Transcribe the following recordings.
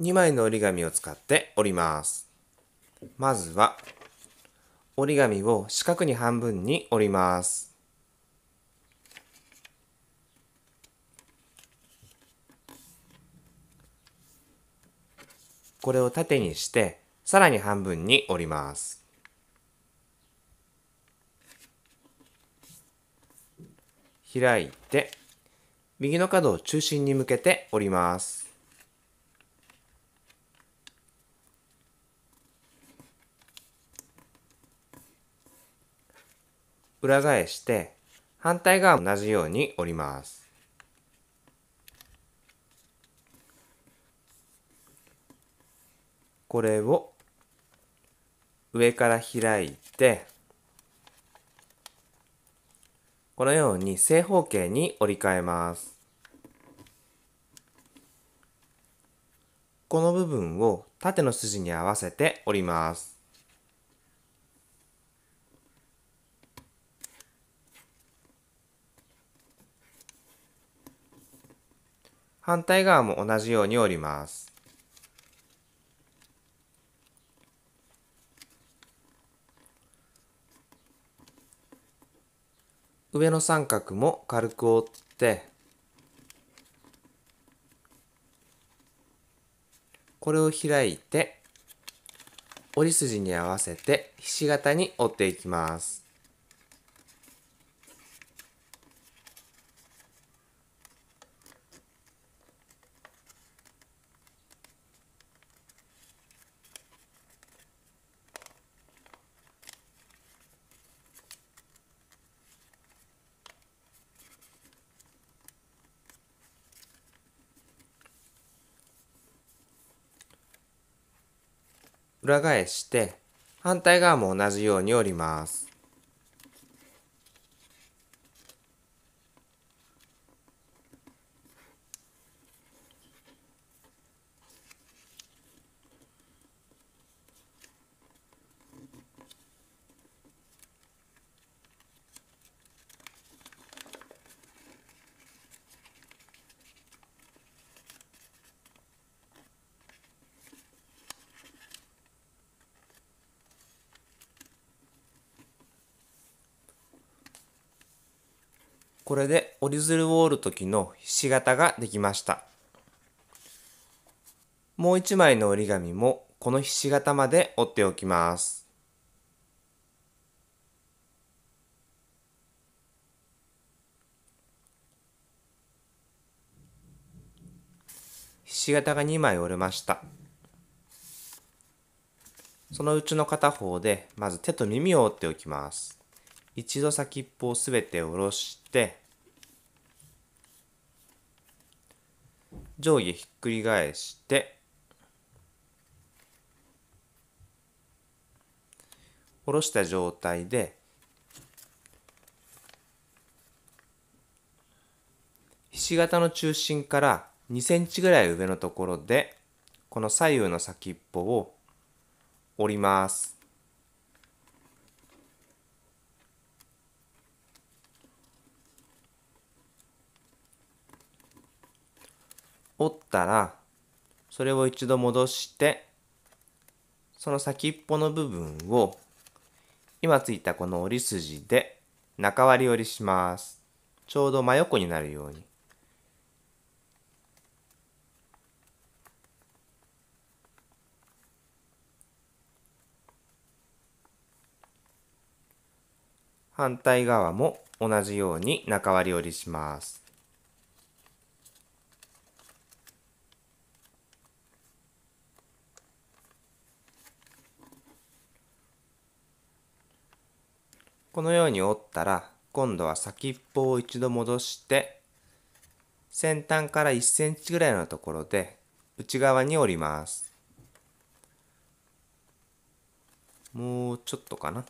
2枚の折り紙を使って折ります。まずは折り紙を四角に半分に折ります。これを縦にしてさらに半分に折ります。開いて右の角を中心に向けて折ります。裏返して反対側も同じように折ります。これを上から開いてこのように正方形に折り替えます。この部分を縦の筋に合わせて折ります。反対側も同じように折ります。上の三角も軽く折ってこれを開いて折り筋に合わせてひし形に折っていきます。裏返して反対側も同じように折ります。これで折り鶴を折る時のひし形ができましたもう一枚の折り紙もこのひし形まで折っておきますひし形が2枚折れましたそのうちの片方でまず手と耳を折っておきます一度先っぽをすべて下ろして上下ひっくり返して下ろした状態でひし形の中心から2センチぐらい上のところでこの左右の先っぽを折ります。折ったらそれを一度戻してその先っぽの部分を今ついたこの折り筋で中割り折りしますちょうど真横になるように反対側も同じように中割り折りしますこのように折ったら今度は先っぽを一度戻して先端から1センチぐらいのところで内側に折りますもうちょっとかな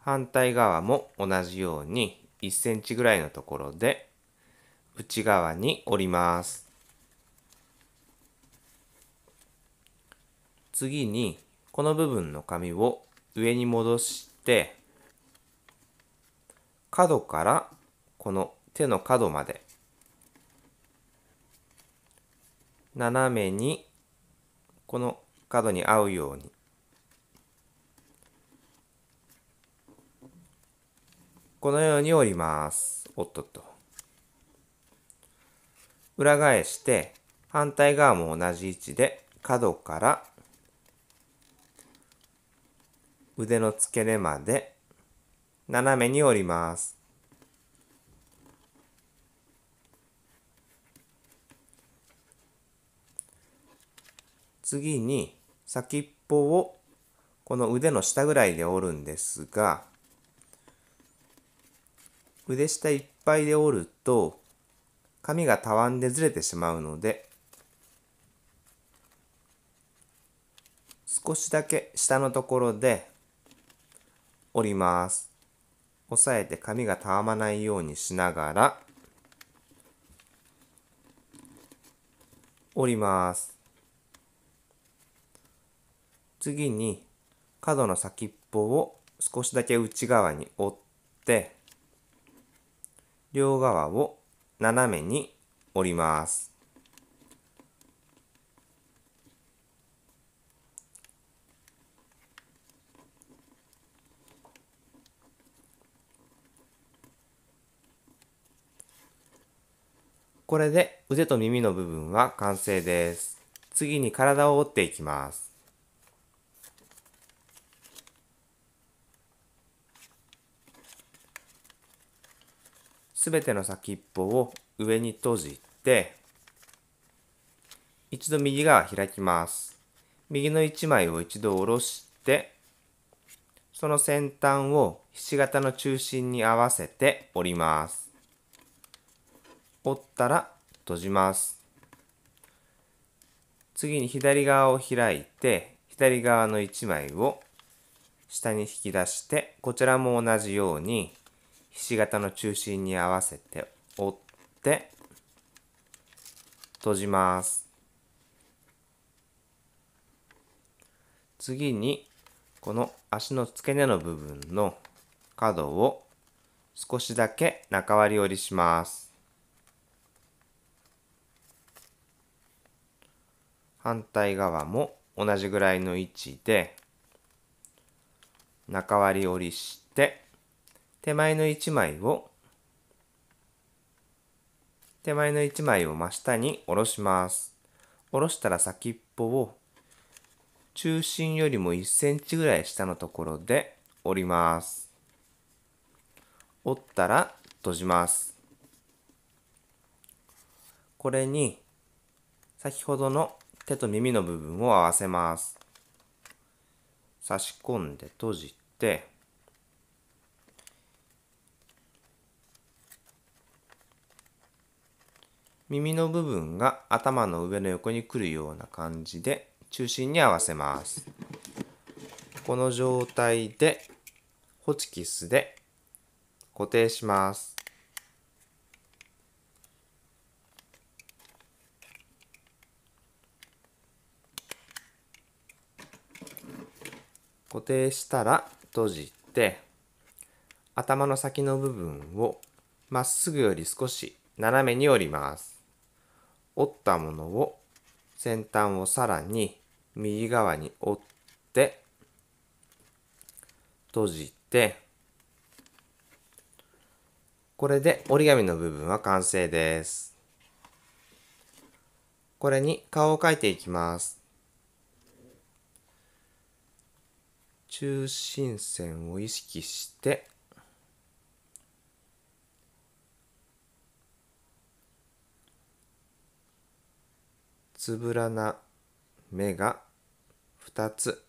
反対側も同じように1センチぐらいのところで内側に折ります次にこの部分の紙を上に戻して角からこの手の角まで斜めにこの角に合うようにこのように折ります。おっとっと。裏返して反対側も同じ位置で角から腕の付け根まで斜めに折ります。次に先っぽをこの腕の下ぐらいで折るんですが腕下いっぱいで折ると紙がたわんでずれてしまうので少しだけ下のところで折ります。押さえて紙がたわまないようにしながら、折ります。次に角の先っぽを少しだけ内側に折って、両側を斜めに折ります。これで腕と耳の部分は完成です。次に体を折っていきます。すべての先っぽを上に閉じて、一度右側開きます。右の一枚を一度下ろして、その先端をひし形の中心に合わせて折ります。折ったら閉じます。次に左側を開いて、左側の1枚を下に引き出して、こちらも同じように、ひし形の中心に合わせて折って、閉じます。次に、この足の付け根の部分の角を少しだけ中割り折りします。反対側も同じぐらいの位置で中割り折りして手前の1枚を手前の1枚を真下に下ろします。下ろしたら先っぽを中心よりも1センチぐらい下のところで折ります。折ったら閉じます。これに先ほどの手と耳の部分を合わせます。差し込んで閉じて、耳の部分が頭の上の横に来るような感じで中心に合わせます。この状態でホチキスで固定します。固定したら閉じて頭の先の部分をまっすぐより少し斜めに折ります。折ったものを先端をさらに右側に折って閉じてこれで折り紙の部分は完成です。これに顔を描いていきます。中心線を意識してつぶらな目が2つ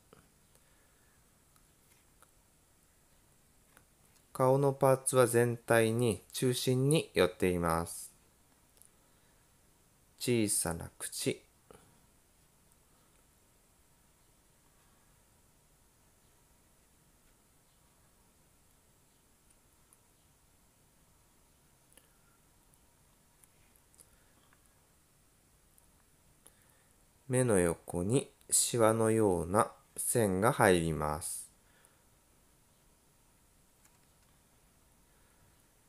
顔のパーツは全体に中心に寄っています小さな口目の横にシワのような線が入ります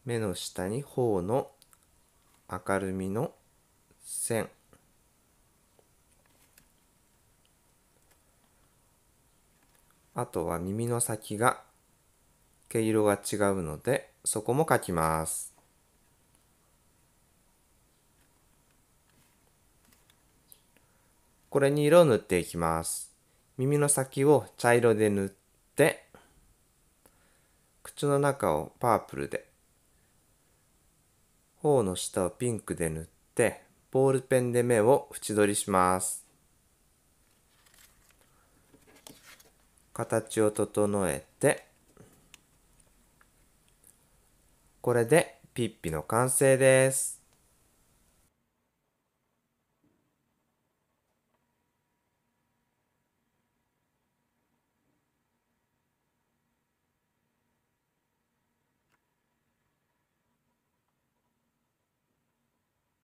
目の下に頬の明るみの線あとは耳の先が毛色が違うのでそこも描きますこれに色を塗っていきます。耳の先を茶色で塗って、口の中をパープルで、頬の下をピンクで塗って、ボールペンで目を縁取りします。形を整えて、これでピッピの完成です。